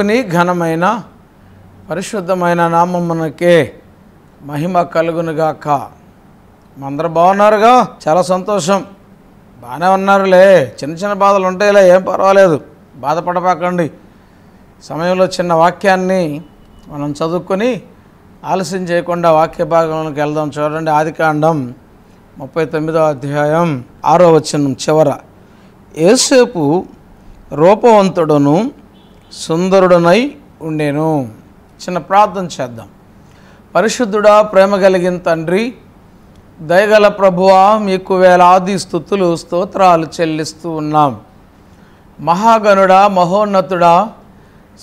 దేవుని ఘనమైన పరిశుద్ధమైన నామమునకే మహిమ కలుగునుగాక మందరు బాగున్నారుగా చాలా సంతోషం బాగానే ఉన్నారులే చిన్న చిన్న బాధలు ఉంటాయిలే ఏం పర్వాలేదు బాధపడపాకండి సమయంలో చిన్న వాక్యాన్ని మనం చదువుకొని ఆలస్యం చేయకుండా వాక్య భాగంలోకి వెళ్దాం చూడండి ఆదికాండం ముప్పై తొమ్మిదో అధ్యాయం ఆరో వచనం చివర ఏసేపు రూపవంతుడును సుందరుడనై ఉండేను చిన్న ప్రార్థన చేద్దాం పరిశుద్ధుడా ప్రేమ కలిగిన తండ్రి దయగల ప్రభువా మీకు వేలాది స్థుతులు స్తోత్రాలు చెల్లిస్తూ ఉన్నాం మహాగణుడ మహోన్నతుడా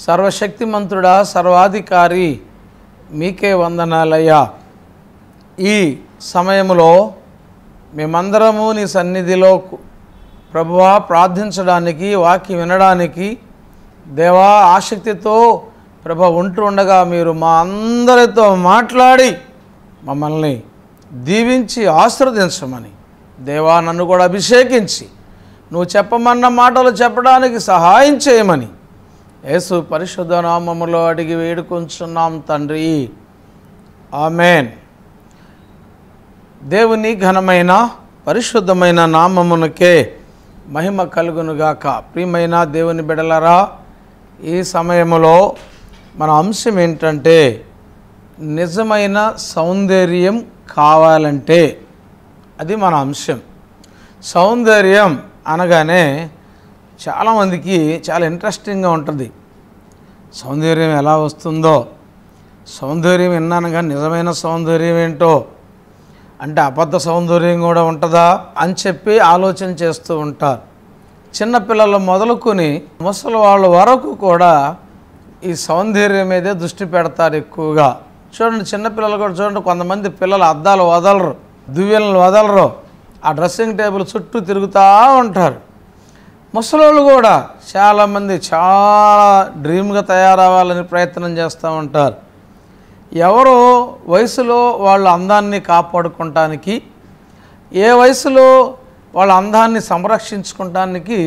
సర్వశక్తిమంతుడా సర్వాధికారి మీకే వందనాలయ్యా ఈ సమయంలో మేమందరము నీ సన్నిధిలో ప్రభువా ప్రార్థించడానికి వాకి వినడానికి దేవా ఆసక్తితో ప్రభ ఉంటూ ఉండగా మీరు మా అందరితో మాట్లాడి మమ్మల్ని దీవించి ఆశ్రవదించమని దేవా నన్ను కూడా అభిషేకించి నువ్వు చెప్పమన్న మాటలు చెప్పడానికి సహాయం చేయమని యేసు పరిశుద్ధ నామములో అడిగి వేడుకొంచున్నాం తండ్రి ఆమెన్ దేవుని ఘనమైన పరిశుద్ధమైన నామమునకే మహిమ కలుగునుగాక ప్రియమైన దేవుని బిడలరా ఈ సమయంలో మన అంశం ఏంటంటే నిజమైన సౌందర్యం కావాలంటే అది మన అంశం సౌందర్యం అనగానే చాలామందికి చాలా ఇంట్రెస్టింగ్గా ఉంటుంది సౌందర్యం ఎలా వస్తుందో సౌందర్యం విన్నాను కానీ నిజమైన సౌందర్యం ఏంటో అంటే అబద్ధ సౌందర్యం కూడా ఉంటుందా అని చెప్పి ఆలోచన చేస్తూ ఉంటారు చిన్నపిల్లలు మొదలుకొని ముసలి వాళ్ళ వరకు కూడా ఈ సౌందర్యం మీదే దృష్టి పెడతారు ఎక్కువగా చూడండి చిన్నపిల్లలు కూడా చూడండి కొంతమంది పిల్లలు అద్దాలు వదలరు దువ్వెలను వదలరు ఆ డ్రెస్సింగ్ టేబుల్ చుట్టూ తిరుగుతూ ఉంటారు ముసలోళ్ళు కూడా చాలామంది చాలా డ్రీమ్గా తయారవ్వాలని ప్రయత్నం చేస్తూ ఉంటారు ఎవరు వయసులో వాళ్ళు అందాన్ని కాపాడుకోవటానికి ఏ వయసులో వాళ్ళ అందాన్ని సంరక్షించుకోవటానికి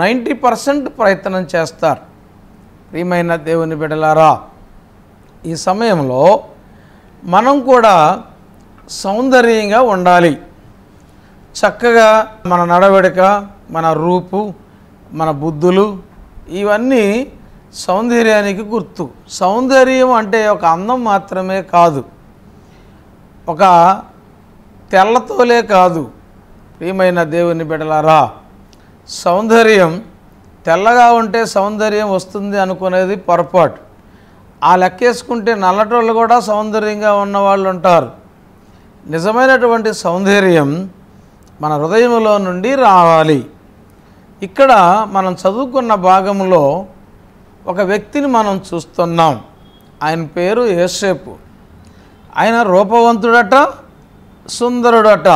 నైంటీ పర్సెంట్ ప్రయత్నం చేస్తారు ప్రియమైన దేవుని బిడలారా ఈ సమయంలో మనం కూడా సౌందర్యంగా ఉండాలి చక్కగా మన నడవడిక మన రూపు మన బుద్ధులు ఇవన్నీ సౌందర్యానికి గుర్తు సౌందర్యం అంటే ఒక అందం మాత్రమే కాదు ఒక తెల్లతోలే కాదు ప్రియమైన దేవుని బిడలారా సౌందర్యం తెల్లగా ఉంటే సౌందర్యం వస్తుంది అనుకునేది పొరపాటు ఆ లెక్కేసుకుంటే నల్లటోళ్ళు కూడా సౌందర్యంగా ఉన్నవాళ్ళు ఉంటారు నిజమైనటువంటి సౌందర్యం మన హృదయంలో నుండి రావాలి ఇక్కడ మనం చదువుకున్న భాగంలో ఒక వ్యక్తిని మనం చూస్తున్నాం ఆయన పేరు యేసేపు ఆయన రూపవంతుడట సుందరుడట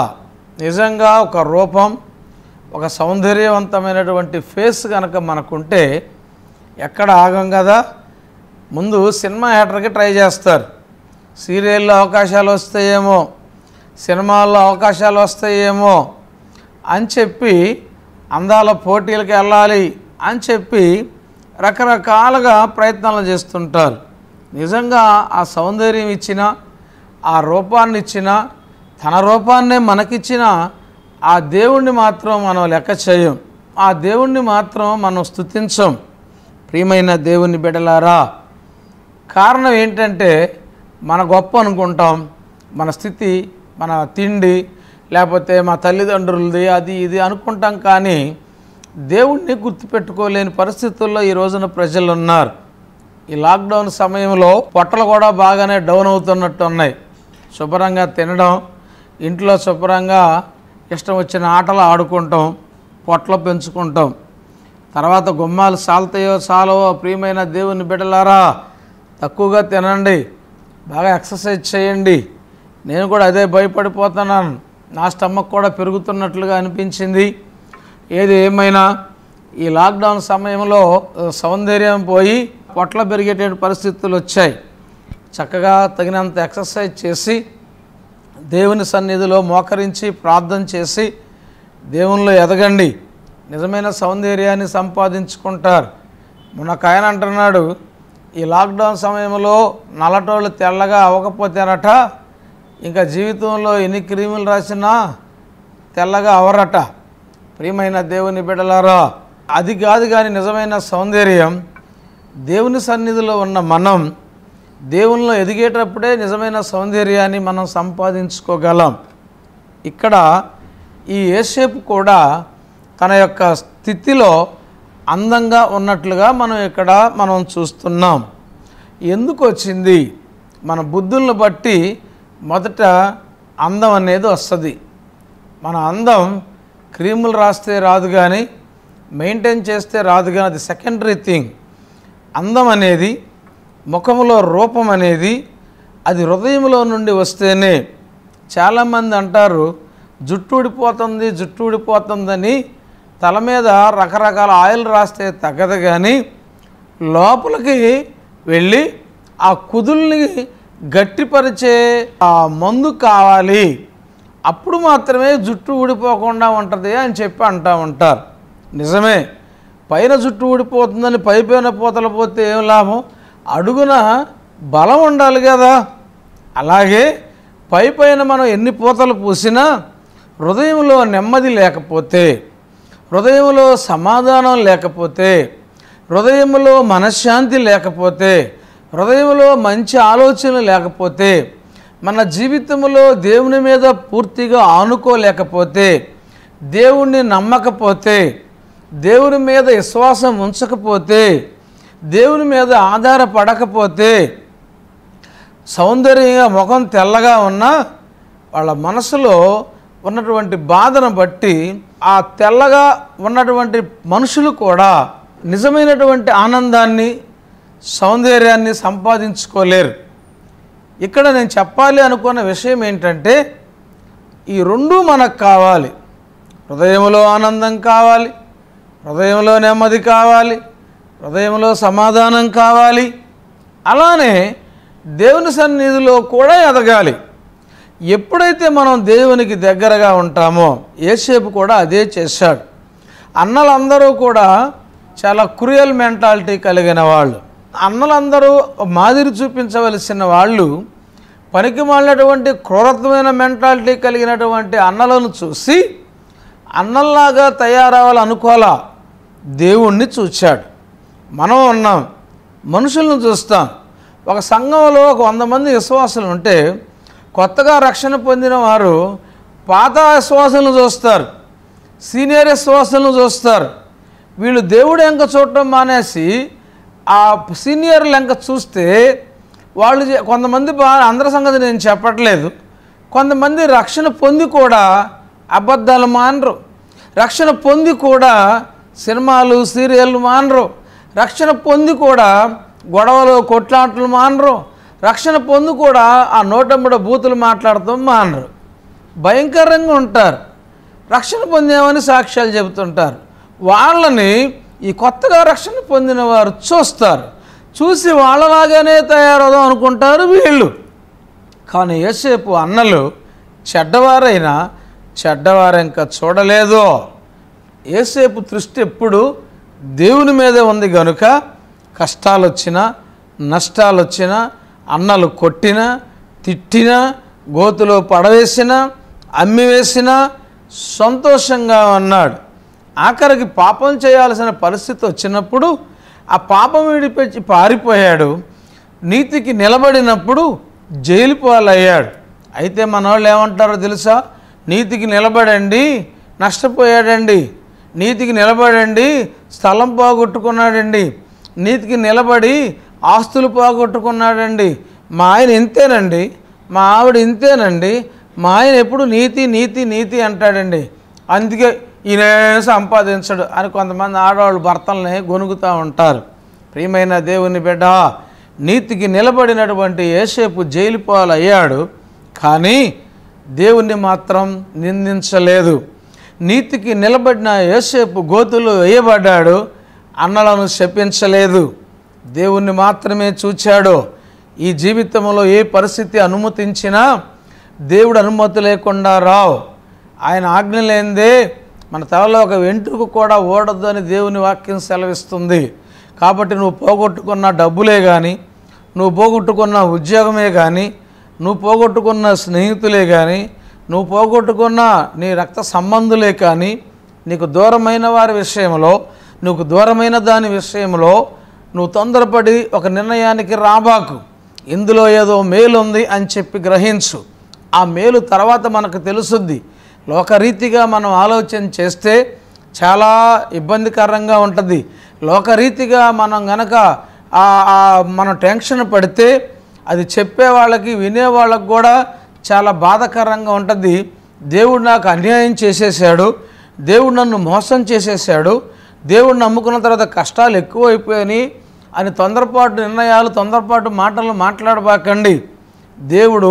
నిజంగా ఒక రూపం ఒక సౌందర్యవంతమైనటువంటి ఫేస్ కనుక మనకుంటే ఎక్కడ ఆగం కదా ముందు సినిమా యాక్టర్కి ట్రై చేస్తారు సీరియల్లో అవకాశాలు వస్తాయేమో సినిమాల్లో అవకాశాలు వస్తాయేమో అని చెప్పి అందాల పోటీలకు వెళ్ళాలి అని చెప్పి రకరకాలుగా ప్రయత్నాలు చేస్తుంటారు నిజంగా ఆ సౌందర్యం ఇచ్చిన ఆ రూపాన్ని ఇచ్చినా తన రూపాన్నే మనకిచ్చిన ఆ దేవుణ్ణి మాత్రం మనం లెక్క చేయం ఆ దేవుణ్ణి మాత్రం మనం స్థుతించం ప్రియమైన దేవుని బిడలారా కారణం ఏంటంటే మన గొప్ప అనుకుంటాం మన స్థితి మన తిండి లేకపోతే మా తల్లిదండ్రులది అది ఇది అనుకుంటాం కానీ దేవుణ్ణి గుర్తుపెట్టుకోలేని పరిస్థితుల్లో ఈ రోజున ప్రజలు ఉన్నారు ఈ లాక్డౌన్ సమయంలో పొట్టలు కూడా బాగానే డౌన్ అవుతున్నట్టు ఉన్నాయి శుభ్రంగా తినడం ఇంట్లో శుభ్రంగా ఇష్టం వచ్చిన ఆటలు ఆడుకుంటాం పొట్లు పెంచుకుంటాం తర్వాత గుమ్మాలు సాల్తాయో సాలవో ప్రియమైన దేవుని బిడ్డలారా తక్కువగా తినండి బాగా ఎక్సర్సైజ్ చేయండి నేను కూడా అదే భయపడిపోతున్నాను నా స్టమక్ కూడా పెరుగుతున్నట్లుగా అనిపించింది ఏది ఏమైనా ఈ లాక్డౌన్ సమయంలో సౌందర్యం పోయి పొట్ల పెరిగేటువంటి పరిస్థితులు వచ్చాయి చక్కగా తగినంత ఎక్సర్సైజ్ చేసి దేవుని సన్నిధిలో మోకరించి ప్రార్థన చేసి దేవునిలో ఎదగండి నిజమైన సౌందర్యాన్ని సంపాదించుకుంటారు మనకు ఆయన అంటున్నాడు ఈ లాక్డౌన్ సమయంలో నలటోళ్ళు తెల్లగా అవ్వకపోతారట ఇంకా జీవితంలో ఎన్ని క్రీములు రాసినా తెల్లగా అవరట ప్రియమైన దేవుని బిడలారా అది కాదు కానీ నిజమైన సౌందర్యం దేవుని సన్నిధిలో ఉన్న మనం దేవుల్లో ఎదిగేటప్పుడే నిజమైన సౌందర్యాన్ని మనం సంపాదించుకోగలం ఇక్కడ ఈ ఏసేపు కూడా తన యొక్క స్థితిలో అందంగా ఉన్నట్లుగా మనం ఇక్కడ మనం చూస్తున్నాం ఎందుకు వచ్చింది మన బుద్ధులను బట్టి మొదట అందం అనేది వస్తుంది మన అందం క్రీములు రాస్తే రాదు కానీ మెయింటైన్ చేస్తే రాదు కానీ అది సెకండరీ థింగ్ అందం అనేది ముఖంలో రూపం అనేది అది హృదయంలో నుండి వస్తేనే చాలామంది అంటారు జుట్టు ఊడిపోతుంది జుట్టు ఊడిపోతుందని తల మీద రకరకాల ఆయిల్ రాస్తే తగ్గదు కానీ లోపలికి వెళ్ళి ఆ కుదుల్ని గట్టిపరిచే ఆ మందు కావాలి అప్పుడు మాత్రమే జుట్టు ఊడిపోకుండా ఉంటుంది అని చెప్పి అంటూ ఉంటారు నిజమే పైన జుట్టు ఊడిపోతుందని పైపైన పోతలు పోతే ఏం లాభం అడుగున బలం ఉండాలి కదా అలాగే పై పైన మనం ఎన్ని పూతలు పూసినా హృదయంలో నెమ్మది లేకపోతే హృదయంలో సమాధానం లేకపోతే హృదయంలో మనశ్శాంతి లేకపోతే హృదయంలో మంచి ఆలోచన లేకపోతే మన జీవితంలో దేవుని మీద పూర్తిగా ఆనుకోలేకపోతే దేవుణ్ణి నమ్మకపోతే దేవుని మీద విశ్వాసం ఉంచకపోతే దేవుని మీద ఆధారపడకపోతే సౌందర్యంగా ముఖం తెల్లగా ఉన్నా వాళ్ళ మనసులో ఉన్నటువంటి బాధను బట్టి ఆ తెల్లగా ఉన్నటువంటి మనుషులు కూడా నిజమైనటువంటి ఆనందాన్ని సౌందర్యాన్ని సంపాదించుకోలేరు ఇక్కడ నేను చెప్పాలి అనుకున్న విషయం ఏంటంటే ఈ రెండూ మనకు కావాలి హృదయంలో ఆనందం కావాలి హృదయంలో నెమ్మది కావాలి హృదయంలో సమాధానం కావాలి అలానే దేవుని సన్నిధిలో కూడా ఎదగాలి ఎప్పుడైతే మనం దేవునికి దగ్గరగా ఉంటామో ఏసేపు కూడా అదే చేశాడు అన్నలందరూ కూడా చాలా క్రూయల్ మెంటాలిటీ కలిగిన వాళ్ళు అన్నలందరూ మాదిరి చూపించవలసిన వాళ్ళు పనికి మాలినటువంటి క్రూరత్వమైన మెంటాలిటీ కలిగినటువంటి అన్నలను చూసి అన్నల్లాగా తయారవ్వాలనుకోలా దేవుణ్ణి చూచాడు మనం ఉన్నాం మనుషులను చూస్తాం ఒక సంఘంలో ఒక వంద మంది విశ్వాసులు ఉంటే కొత్తగా రక్షణ పొందిన వారు పాత విశ్వాసులను చూస్తారు సీనియర్ విశ్వాసులను చూస్తారు వీళ్ళు దేవుడు ఎంక చూడటం మానేసి ఆ సీనియర్లు ఎంక చూస్తే వాళ్ళు కొంతమంది బా అందరి సంగతి నేను చెప్పట్లేదు కొంతమంది రక్షణ పొంది కూడా అబద్ధాలు మానరు రక్షణ పొంది కూడా సినిమాలు సీరియల్ మానరు రక్షణ పొంది కూడా గొడవలు కొట్లాటలు మానరు రక్షణ పొంది కూడా ఆ నోటమ్మడ బూతులు మాట్లాడటం మానరు భయంకరంగా ఉంటారు రక్షణ పొందామని సాక్ష్యాలు చెబుతుంటారు వాళ్ళని ఈ కొత్తగా రక్షణ పొందిన వారు చూస్తారు చూసి వాళ్ళలాగానే తయారవుదాం అనుకుంటారు వీళ్ళు కానీ ఏసేపు అన్నలు చెడ్డవారైనా చెడ్డవారు ఇంకా చూడలేదో ఏసేపు దృష్టి ఎప్పుడు దేవుని మీదే ఉంది కనుక కష్టాలు వచ్చినా నష్టాలు వచ్చినా అన్నలు కొట్టినా తిట్టినా గోతులో పడవేసినా అమ్మివేసినా సంతోషంగా అన్నాడు ఆఖరికి పాపం చేయాల్సిన పరిస్థితి వచ్చినప్పుడు ఆ పాపం విడిపించి పారిపోయాడు నీతికి నిలబడినప్పుడు జైలు పాలయ్యాడు అయితే మన వాళ్ళు ఏమంటారో తెలుసా నీతికి నిలబడండి నష్టపోయాడండి నీతికి నిలబడండి స్థలం పోగొట్టుకున్నాడండి నీతికి నిలబడి ఆస్తులు పోగొట్టుకున్నాడండి మా ఆయన ఇంతేనండి మా ఆవిడ ఇంతేనండి మా ఆయన ఎప్పుడు నీతి నీతి నీతి అంటాడండి అందుకే ఈయన సంపాదించడు అని కొంతమంది ఆడవాళ్ళు భర్తల్ని గొనుగుతూ ఉంటారు ప్రియమైన దేవుని బిడ్డ నీతికి నిలబడినటువంటి ఏసేపు జైలు పాలయ్యాడు కానీ దేవుణ్ణి మాత్రం నిందించలేదు నీతికి నిలబడిన యోసేపు గోతులు వేయబడ్డాడు అన్నలను శపించలేదు దేవుణ్ణి మాత్రమే చూచాడు ఈ జీవితంలో ఏ పరిస్థితి అనుమతించినా దేవుడు అనుమతి లేకుండా రావు ఆయన ఆజ్ఞ లేనిదే మన తలలో ఒక వెంట్రుకు కూడా ఓడద్దు అని దేవుని వాక్యం సెలవిస్తుంది కాబట్టి నువ్వు పోగొట్టుకున్న డబ్బులే కానీ నువ్వు పోగొట్టుకున్న ఉద్యోగమే కానీ నువ్వు పోగొట్టుకున్న స్నేహితులే కానీ నువ్వు పోగొట్టుకున్న నీ రక్త సంబంధులే కానీ నీకు దూరమైన వారి విషయంలో నువ్వు దూరమైన దాని విషయంలో నువ్వు తొందరపడి ఒక నిర్ణయానికి రాబాకు ఇందులో ఏదో మేలు ఉంది అని చెప్పి గ్రహించు ఆ మేలు తర్వాత మనకు తెలుసుద్ది లోకరీతిగా మనం ఆలోచన చేస్తే చాలా ఇబ్బందికరంగా ఉంటుంది లోకరీతిగా మనం గనక మనం టెన్షన్ పడితే అది చెప్పే వాళ్ళకి వినే కూడా చాలా బాధాకరంగా ఉంటుంది దేవుడు నాకు అన్యాయం చేసేసాడు దేవుడు నన్ను మోసం చేసేసాడు దేవుడు నమ్ముకున్న తర్వాత కష్టాలు ఎక్కువైపోయాయి అని తొందరపాటు నిర్ణయాలు తొందరపాటు మాటలు మాట్లాడబాకండి దేవుడు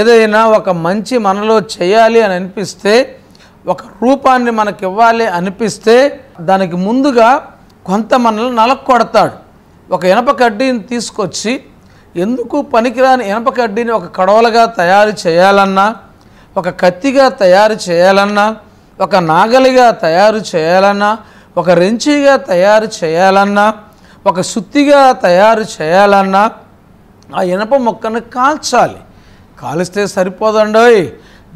ఏదైనా ఒక మంచి మనలో చేయాలి అని అనిపిస్తే ఒక రూపాన్ని మనకి ఇవ్వాలి అనిపిస్తే దానికి ముందుగా కొంత మనల్ని నలక్కొడతాడు ఒక ఇనప కడ్డీని తీసుకొచ్చి ఎందుకు పనికిరాని ఇనప కడ్డీని ఒక కడవలుగా తయారు చేయాలన్నా ఒక కత్తిగా తయారు చేయాలన్నా ఒక నాగలిగా తయారు చేయాలన్నా ఒక రెంచిగా తయారు చేయాలన్నా ఒక సుత్తిగా తయారు చేయాలన్నా ఆ ఇనప మొక్కను కాల్చాలి కాలిస్తే సరిపోదండోయ్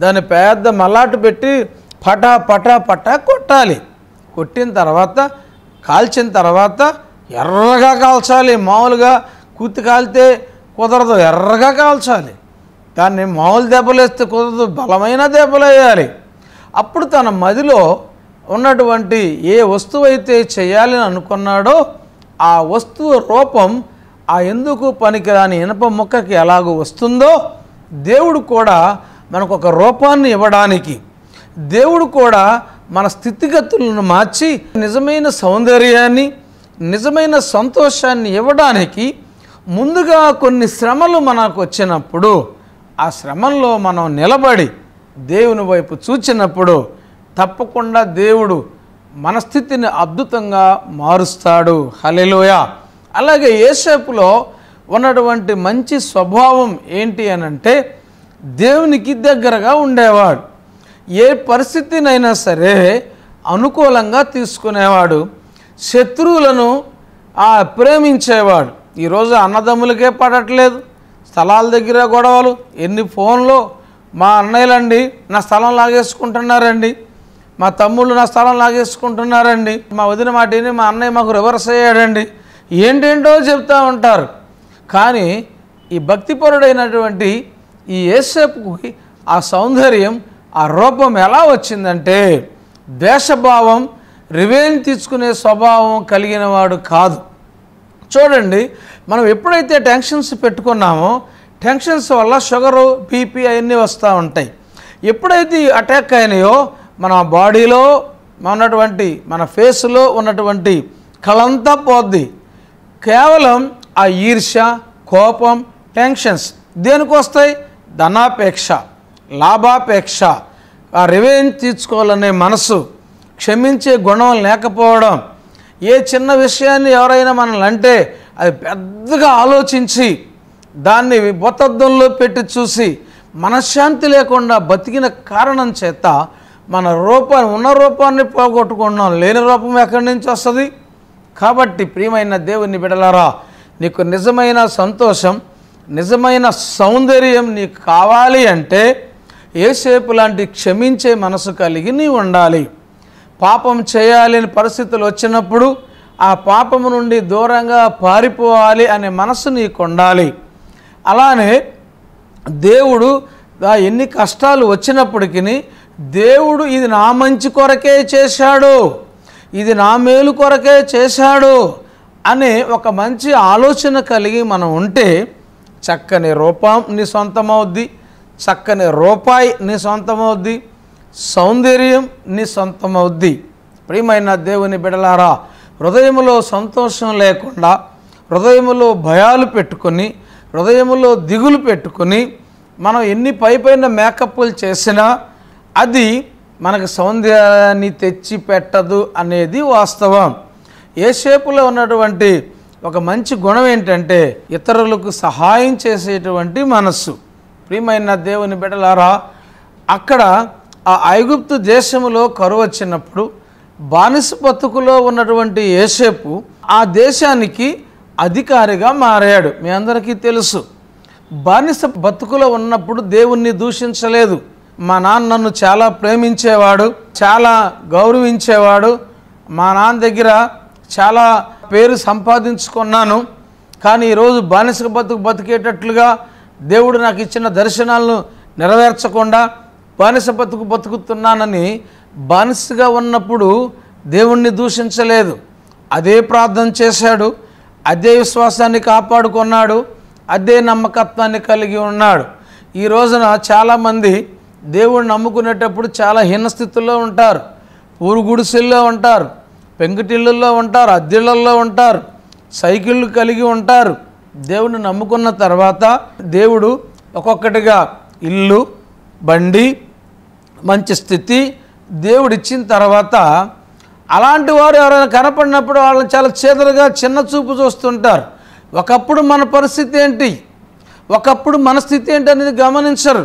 దాని పెద్ద మల్లాటు పెట్టి పటా పటా పటా కొట్టాలి కొట్టిన తర్వాత కాల్చిన తర్వాత ఎర్రగా కాల్చాలి మామూలుగా కూతి కాలితే కుదరదు ఎర్రగా కాల్చాలి దాన్ని మామూలు దెబ్బలేస్తే కుదరదు బలమైన దెబ్బలేయాలి అప్పుడు తన మదిలో ఉన్నటువంటి ఏ వస్తువు అయితే చేయాలని అనుకున్నాడో ఆ వస్తువు రూపం ఆ ఎందుకు పనికిరాని ఇనప మొక్కకి ఎలాగో వస్తుందో దేవుడు కూడా మనకు ఒక రూపాన్ని ఇవ్వడానికి దేవుడు కూడా మన స్థితిగతులను మార్చి నిజమైన సౌందర్యాన్ని నిజమైన సంతోషాన్ని ఇవ్వడానికి ముందుగా కొన్ని శ్రమలు మనకు వచ్చినప్పుడు ఆ శ్రమంలో మనం నిలబడి దేవుని వైపు చూచినప్పుడు తప్పకుండా దేవుడు మన స్థితిని అద్భుతంగా మారుస్తాడు హలెలోయ అలాగే ఏసేపులో ఉన్నటువంటి మంచి స్వభావం ఏంటి అనంటే దేవునికి దగ్గరగా ఉండేవాడు ఏ పరిస్థితినైనా సరే అనుకూలంగా తీసుకునేవాడు శత్రువులను ప్రేమించేవాడు ఈరోజు అన్నదమ్ములకే పడట్లేదు స్థలాల దగ్గర గొడవలు ఎన్ని ఫోన్లు మా అన్నయ్యలండి నా స్థలం లాగేసుకుంటున్నారండి మా తమ్ముళ్ళు నా స్థలం లాగేసుకుంటున్నారండి మా వదిన మాటిని మా అన్నయ్య మాకు రివర్స్ అయ్యాడండి ఏంటేంటో చెప్తూ ఉంటారు కానీ ఈ భక్తిపరుడైనటువంటి ఈ ఏసేపుకి ఆ సౌందర్యం ఆ రూపం ఎలా వచ్చిందంటే దేశభావం రివేణి తీసుకునే స్వభావం కలిగిన వాడు కాదు చూడండి మనం ఎప్పుడైతే టెన్షన్స్ పెట్టుకున్నామో టెన్షన్స్ వల్ల షుగరు బీపీ అవన్నీ వస్తూ ఉంటాయి ఎప్పుడైతే అటాక్ అయినాయో మన బాడీలో ఉన్నటువంటి మన ఫేస్లో ఉన్నటువంటి కళంతా పోద్ది కేవలం ఆ ఈర్ష్య కోపం టెన్షన్స్ దేనికి వస్తాయి ధనాపేక్ష లాభాపేక్ష ఆ రివేంజ్ తీర్చుకోవాలనే మనసు క్షమించే గుణం లేకపోవడం ఏ చిన్న విషయాన్ని ఎవరైనా మనల్ని అంటే అది పెద్దగా ఆలోచించి దాన్ని బొత్తద్దంలో పెట్టి చూసి మనశ్శాంతి లేకుండా బతికిన కారణం చేత మన రూపాన్ని ఉన్న రూపాన్ని పోగొట్టుకున్నాం లేని రూపం ఎక్కడి నుంచి వస్తుంది కాబట్టి ప్రియమైన దేవుణ్ణి బిడలారా నీకు నిజమైన సంతోషం నిజమైన సౌందర్యం నీకు కావాలి అంటే ఏసేపు లాంటి క్షమించే మనసు కలిగి నీ ఉండాలి పాపం చేయాలని పరిస్థితులు వచ్చినప్పుడు ఆ పాపము నుండి దూరంగా పారిపోవాలి అనే మనసు నీకు ఉండాలి అలానే దేవుడు ఎన్ని కష్టాలు వచ్చినప్పటికీ దేవుడు ఇది నా మంచి కొరకే చేశాడు ఇది నా మేలు కొరకే చేశాడు అనే ఒక మంచి ఆలోచన కలిగి మనం ఉంటే చక్కని రూపం నీ సొంతమవుద్ది చక్కని రూపాయి నీ సొంతమవుద్ది సౌందర్యం నీ సొంతమవుద్ది ప్రియమైన దేవుని బిడలారా హృదయములో సంతోషం లేకుండా హృదయములో భయాలు పెట్టుకొని హృదయములో దిగులు పెట్టుకొని మనం ఎన్ని పై పైన మేకప్లు చేసినా అది మనకు సౌందర్యాన్ని తెచ్చి పెట్టదు అనేది వాస్తవం ఏ షేపులో ఉన్నటువంటి ఒక మంచి గుణం ఏంటంటే ఇతరులకు సహాయం చేసేటువంటి మనస్సు ప్రియమైన దేవుని బిడలారా అక్కడ ఆ ఐగుప్తు దేశంలో కరువు వచ్చినప్పుడు బానిస బతుకులో ఉన్నటువంటి ఏసేపు ఆ దేశానికి అధికారిగా మారాడు మీ అందరికీ తెలుసు బానిస బతుకులో ఉన్నప్పుడు దేవుణ్ణి దూషించలేదు మా నాన్న నన్ను చాలా ప్రేమించేవాడు చాలా గౌరవించేవాడు మా నాన్న దగ్గర చాలా పేరు సంపాదించుకున్నాను కానీ ఈరోజు బానిస బతుకు బతికేటట్లుగా దేవుడు నాకు ఇచ్చిన దర్శనాలను నెరవేర్చకుండా బానిస బతుకు బతుకుతున్నానని బానిసగా ఉన్నప్పుడు దేవుణ్ణి దూషించలేదు అదే ప్రార్థన చేశాడు అదే విశ్వాసాన్ని కాపాడుకున్నాడు అదే నమ్మకత్వాన్ని కలిగి ఉన్నాడు ఈ రోజున చాలామంది దేవుణ్ణి నమ్ముకునేటప్పుడు చాలా హీనస్థితుల్లో ఉంటారు ఊరు గుడిసెల్లో ఉంటారు పెంకుటిళ్ళల్లో ఉంటారు అద్దెళ్ళల్లో ఉంటారు సైకిళ్ళు కలిగి ఉంటారు దేవుణ్ణి నమ్ముకున్న తర్వాత దేవుడు ఒక్కొక్కటిగా ఇల్లు బండి మంచి స్థితి దేవుడిచ్చిన తర్వాత అలాంటి వారు ఎవరైనా కనపడినప్పుడు వాళ్ళని చాలా చేదరగా చిన్న చూపు చూస్తుంటారు ఒకప్పుడు మన పరిస్థితి ఏంటి ఒకప్పుడు మన స్థితి ఏంటి అనేది గమనించరు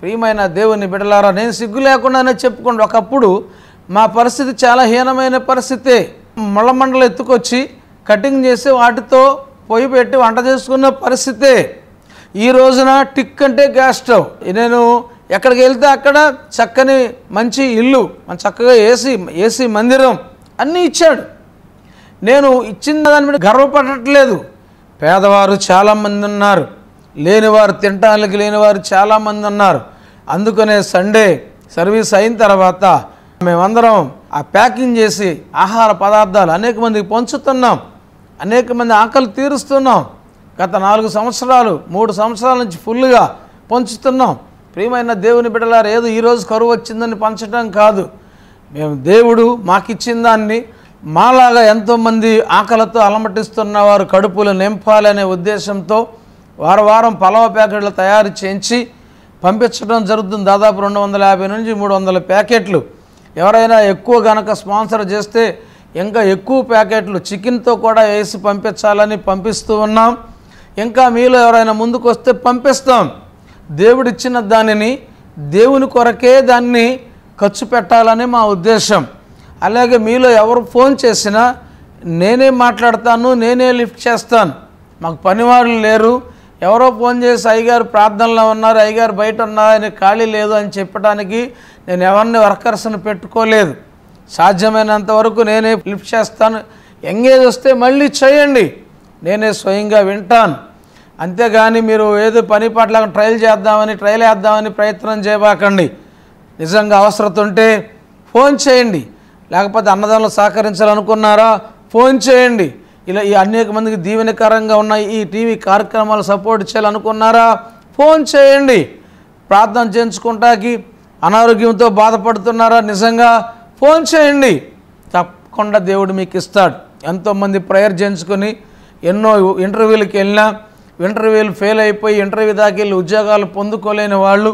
ప్రియమైన దేవుని బిడలారా నేను సిగ్గు లేకుండానే చెప్పుకోండి ఒకప్పుడు మా పరిస్థితి చాలా హీనమైన పరిస్థితే ముళ్ళమండలు ఎత్తుకొచ్చి కటింగ్ చేసి వాటితో పొయ్యి పెట్టి వంట చేసుకున్న పరిస్థితే ఈ రోజున టిక్ అంటే గ్యాస్ స్టవ్ నేను ఎక్కడికి వెళ్తే అక్కడ చక్కని మంచి ఇల్లు మన చక్కగా ఏసీ ఏసీ మందిరం అన్నీ ఇచ్చాడు నేను ఇచ్చిన దాని మీద గర్వపడట్లేదు పేదవారు చాలామంది ఉన్నారు లేనివారు తినటానికి లేనివారు చాలామంది ఉన్నారు అందుకనే సండే సర్వీస్ అయిన తర్వాత మేమందరం ఆ ప్యాకింగ్ చేసి ఆహార పదార్థాలు అనేక మందికి పంచుతున్నాం అనేక మంది ఆకలి తీరుస్తున్నాం గత నాలుగు సంవత్సరాలు మూడు సంవత్సరాల నుంచి ఫుల్గా పంచుతున్నాం ప్రియమైన దేవుని బిడ్డలారు ఏదో ఈరోజు కరువు వచ్చిందని పంచడం కాదు మేము దేవుడు మాకిచ్చిన దాన్ని మాలాగా ఎంతోమంది ఆకలితో అలమటిస్తున్న వారు కడుపులు నింపాలనే ఉద్దేశంతో వారం వారం పలవ ప్యాకెట్లు తయారు చేయించి పంపించడం జరుగుతుంది దాదాపు రెండు వందల యాభై నుంచి మూడు వందల ప్యాకెట్లు ఎవరైనా ఎక్కువ గనక స్పాన్సర్ చేస్తే ఇంకా ఎక్కువ ప్యాకెట్లు చికెన్తో కూడా వేసి పంపించాలని పంపిస్తూ ఉన్నాం ఇంకా మీలో ఎవరైనా ముందుకు వస్తే పంపిస్తాం దేవుడిచ్చిన దానిని దేవుని కొరకే దాన్ని ఖర్చు పెట్టాలని మా ఉద్దేశం అలాగే మీలో ఎవరు ఫోన్ చేసినా నేనే మాట్లాడతాను నేనే లిఫ్ట్ చేస్తాను మాకు పనివాళ్ళు లేరు ఎవరో ఫోన్ చేసి అయ్యగారు ప్రార్థనలో ఉన్నారు అయ్యగారు బయట ఉన్నారని ఖాళీ లేదు అని చెప్పడానికి నేను ఎవరిని వర్కర్స్ని పెట్టుకోలేదు సాధ్యమైనంత వరకు నేనే లిఫ్ట్ చేస్తాను ఎంగేజ్ వస్తే మళ్ళీ చేయండి నేనే స్వయంగా వింటాను అంతేగాని మీరు ఏదో పని పట్ల ట్రయల్ చేద్దామని ట్రయల్ వేద్దామని ప్రయత్నం చేయబాకండి నిజంగా అవసరం ఉంటే ఫోన్ చేయండి లేకపోతే అన్నదానులు సహకరించాలనుకున్నారా ఫోన్ చేయండి ఇలా ఈ అనేక మందికి దీవెనకరంగా ఉన్న ఈ టీవీ కార్యక్రమాలు సపోర్ట్ చేయాలనుకున్నారా ఫోన్ చేయండి ప్రార్థన చేయించుకుంటాకి అనారోగ్యంతో బాధపడుతున్నారా నిజంగా ఫోన్ చేయండి తప్పకుండా దేవుడు మీకు ఇస్తాడు ఎంతోమంది ప్రేయర్ చేయించుకొని ఎన్నో ఇంటర్వ్యూలకు వెళ్ళినా ఇంటర్వ్యూలు ఫెయిల్ అయిపోయి ఇంటర్వ్యూ దాకెళ్ళి ఉద్యోగాలు పొందుకోలేని వాళ్ళు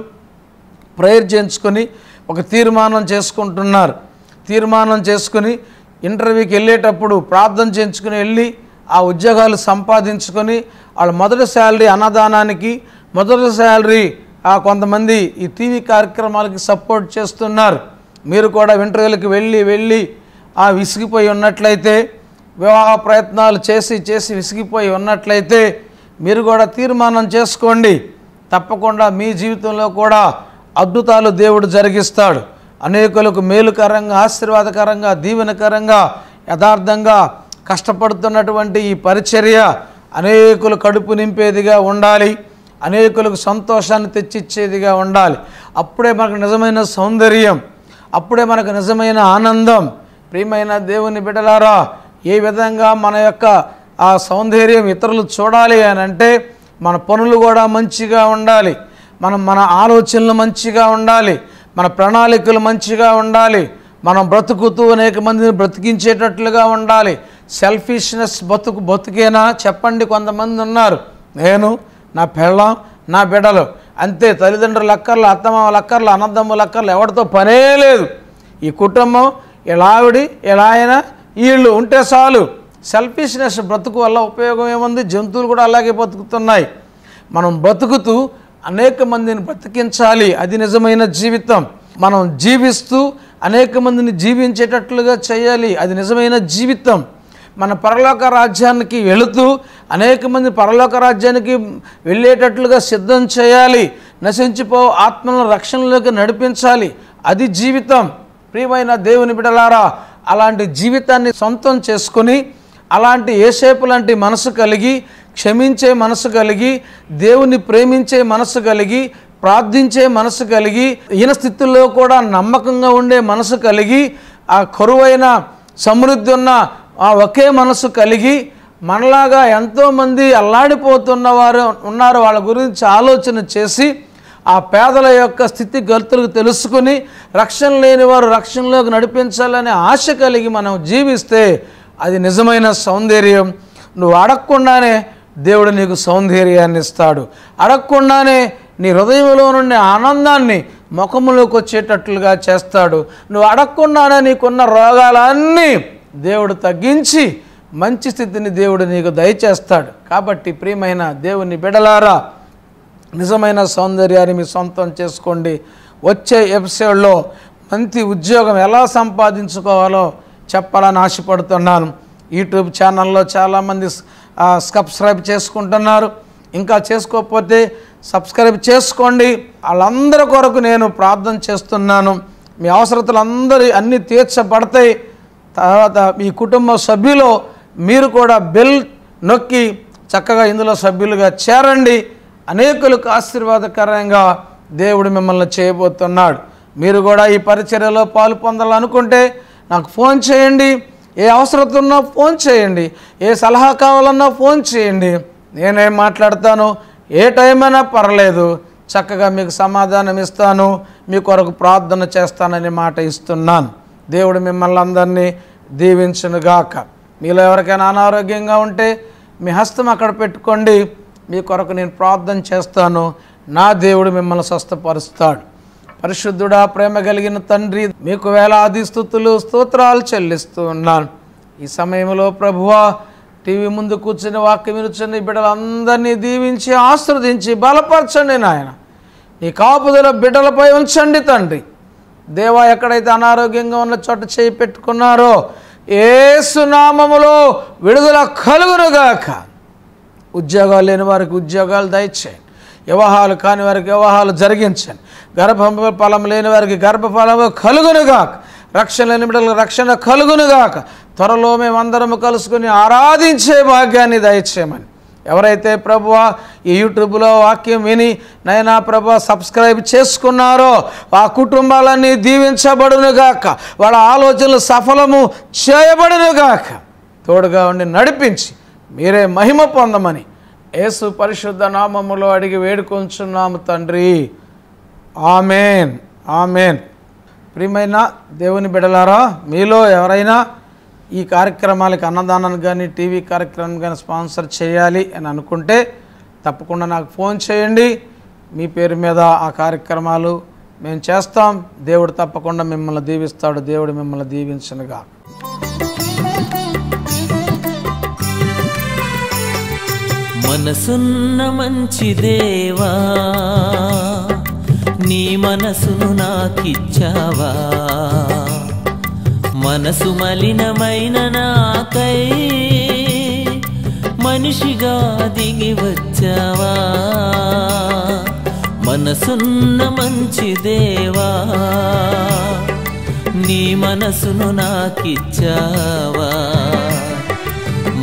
ప్రేయర్ చేయించుకొని ఒక తీర్మానం చేసుకుంటున్నారు తీర్మానం చేసుకుని ఇంటర్వ్యూకి వెళ్ళేటప్పుడు ప్రార్థన చేయించుకుని వెళ్ళి ఆ ఉద్యోగాలు సంపాదించుకొని వాళ్ళ మొదటి శాలరీ అన్నదానానికి మొదటి శాలరీ కొంతమంది ఈ టీవీ కార్యక్రమాలకి సపోర్ట్ చేస్తున్నారు మీరు కూడా ఇంటర్వ్యూలకు వెళ్ళి వెళ్ళి ఆ విసిగిపోయి ఉన్నట్లయితే వివాహ ప్రయత్నాలు చేసి చేసి విసిగిపోయి ఉన్నట్లయితే మీరు కూడా తీర్మానం చేసుకోండి తప్పకుండా మీ జీవితంలో కూడా అద్భుతాలు దేవుడు జరిగిస్తాడు అనేకులకు మేలుకరంగా ఆశీర్వాదకరంగా దీవెనకరంగా యథార్థంగా కష్టపడుతున్నటువంటి ఈ పరిచర్య అనేకులు కడుపు నింపేదిగా ఉండాలి అనేకులకు సంతోషాన్ని తెచ్చిచ్చేదిగా ఉండాలి అప్పుడే మనకు నిజమైన సౌందర్యం అప్పుడే మనకు నిజమైన ఆనందం ప్రియమైన దేవుని బిడలారా ఏ విధంగా మన యొక్క ఆ సౌందర్యం ఇతరులు చూడాలి అని అంటే మన పనులు కూడా మంచిగా ఉండాలి మనం మన ఆలోచనలు మంచిగా ఉండాలి మన ప్రణాళికలు మంచిగా ఉండాలి మనం బ్రతుకుతూ అనేక మందిని బ్రతికించేటట్లుగా ఉండాలి సెల్ఫిష్నెస్ బతుకు బతుకేనా చెప్పండి కొంతమంది ఉన్నారు నేను నా పెళ్ళం నా బిడ్డలు అంతే తల్లిదండ్రుల అక్కర్లు అత్తమామల అక్కర్లు అన్నదమ్ముల అక్కర్లు ఎవరితో పనే లేదు ఈ కుటుంబం ఇలావిడి ఆవిడి ఇలా అయినా వీళ్ళు ఉంటే చాలు సెల్ఫిష్నెస్ బ్రతుకు వల్ల ఉపయోగం ఏముంది జంతువులు కూడా అలాగే బతుకుతున్నాయి మనం బతుకుతూ అనేక మందిని బ్రతికించాలి అది నిజమైన జీవితం మనం జీవిస్తూ అనేక మందిని జీవించేటట్లుగా చేయాలి అది నిజమైన జీవితం మన పరలోక రాజ్యానికి వెళుతూ అనేక మంది పరలోక రాజ్యానికి వెళ్ళేటట్లుగా సిద్ధం చేయాలి నశించిపో ఆత్మలను రక్షణలోకి నడిపించాలి అది జీవితం ప్రియమైన దేవుని బిడలారా అలాంటి జీవితాన్ని సొంతం చేసుకుని అలాంటి ఏసేపు లాంటి మనసు కలిగి క్షమించే మనసు కలిగి దేవుని ప్రేమించే మనసు కలిగి ప్రార్థించే మనసు కలిగి ఈయన స్థితుల్లో కూడా నమ్మకంగా ఉండే మనసు కలిగి ఆ కరువైన సమృద్ధి ఉన్న ఆ ఒకే మనసు కలిగి మనలాగా ఎంతోమంది అల్లాడిపోతున్న వారు ఉన్నారు వాళ్ళ గురించి ఆలోచన చేసి ఆ పేదల యొక్క స్థితి గతులకు తెలుసుకుని రక్షణ లేని వారు రక్షణలోకి నడిపించాలనే ఆశ కలిగి మనం జీవిస్తే అది నిజమైన సౌందర్యం నువ్వు అడగకుండానే దేవుడు నీకు సౌందర్యాన్ని ఇస్తాడు అడగకుండానే నీ హృదయంలో నుండి ఆనందాన్ని ముఖంలోకి వచ్చేటట్లుగా చేస్తాడు నువ్వు అడగకుండానే నీకున్న రోగాలన్నీ దేవుడు తగ్గించి మంచి స్థితిని దేవుడు నీకు దయచేస్తాడు కాబట్టి ప్రియమైన దేవుని బిడలారా నిజమైన సౌందర్యాన్ని మీ సొంతం చేసుకోండి వచ్చే ఎపిసోడ్లో మంచి ఉద్యోగం ఎలా సంపాదించుకోవాలో చెప్పాలని ఆశపడుతున్నాను యూట్యూబ్ ఛానల్లో చాలామంది సబ్స్క్రైబ్ చేసుకుంటున్నారు ఇంకా చేసుకోకపోతే సబ్స్క్రైబ్ చేసుకోండి వాళ్ళందరి కొరకు నేను ప్రార్థన చేస్తున్నాను మీ అవసరతలందరి అన్నీ తీర్చబడతాయి తర్వాత మీ కుటుంబ సభ్యులు మీరు కూడా బెల్ నొక్కి చక్కగా ఇందులో సభ్యులుగా చేరండి అనేకులకు ఆశీర్వాదకరంగా దేవుడు మిమ్మల్ని చేయబోతున్నాడు మీరు కూడా ఈ పరిచర్యలో పాలు పొందాలనుకుంటే నాకు ఫోన్ చేయండి ఏ అవసరం ఉన్నా ఫోన్ చేయండి ఏ సలహా కావాలన్నా ఫోన్ చేయండి నేనేం మాట్లాడతాను ఏ టైం అయినా పర్లేదు చక్కగా మీకు సమాధానం ఇస్తాను మీ కొరకు ప్రార్థన చేస్తానని మాట ఇస్తున్నాను దేవుడు మిమ్మల్ని అందరినీ దీవించునుగాక మీలో ఎవరికైనా అనారోగ్యంగా ఉంటే మీ హస్తం అక్కడ పెట్టుకోండి మీ కొరకు నేను ప్రార్థన చేస్తాను నా దేవుడు మిమ్మల్ని స్వస్థపరుస్తాడు పరిశుద్ధుడా ప్రేమ కలిగిన తండ్రి మీకు వేలాది స్థుతులు స్తోత్రాలు చెల్లిస్తూ ఉన్నాను ఈ సమయంలో ప్రభువా టీవీ ముందు కూర్చుని వాక్యం వినుచుని బిడ్డలందరినీ దీవించి ఆశ్రదించి బలపరచండి నాయన నీ కాపుదల బిడ్డలపై ఉంచండి తండ్రి దేవా ఎక్కడైతే అనారోగ్యంగా ఉన్న చోట చేయి పెట్టుకున్నారో సునామములో విడుదల కలుగునుగాక ఉద్యోగాలు లేని వారికి ఉద్యోగాలు దయచేయండి వివాహాలు కాని వారికి వివాహాలు జరిగించండి గర్భఫలం లేని వారికి గర్భఫలం కలుగునుగాక రక్షణ లేని బిడ్డలకు రక్షణ కలుగునుగాక త్వరలో మేమందరము కలుసుకుని ఆరాధించే భాగ్యాన్ని దయచేయమని ఎవరైతే ప్రభు ఈ యూట్యూబ్లో వాక్యం విని నైనా ప్రభు సబ్స్క్రైబ్ చేసుకున్నారో ఆ కుటుంబాలన్నీ దీవించబడునుగాక వాళ్ళ ఆలోచనలు సఫలము చేయబడునుగాక తోడుగా ఉండి నడిపించి మీరే మహిమ పొందమని యేసు పరిశుద్ధ నామములో అడిగి వేడుకొంచున్నాము తండ్రి ఆమెన్ ఆమెన్ ప్రియమైన దేవుని బిడలారా మీలో ఎవరైనా ఈ కార్యక్రమాలకు అన్నదానాన్ని కానీ టీవీ కార్యక్రమం కానీ స్పాన్సర్ చేయాలి అని అనుకుంటే తప్పకుండా నాకు ఫోన్ చేయండి మీ పేరు మీద ఆ కార్యక్రమాలు మేము చేస్తాం దేవుడు తప్పకుండా మిమ్మల్ని దీవిస్తాడు దేవుడు మిమ్మల్ని దీవించనుగా మనసున్న మంచి దేవా నీ మనసును నాకిచ్చావా మనసు మలినమైన నాకై మనిషిగా దిగి వచ్చావా మనసున్న మంచి దేవా నీ మనసును నాకిచ్చావా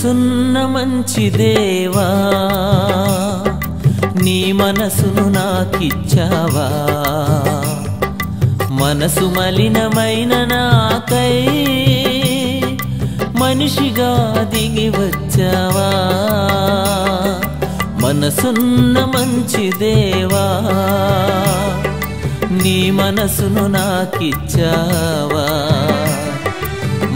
మనసున్న మంచి దేవా నీ మనసును నాకిచ్చావా మనసు మలినమైన నాకై మనిషిగా దిగి వచ్చావా మనసున్న మంచి దేవా నీ మనసును నాకిచ్చావా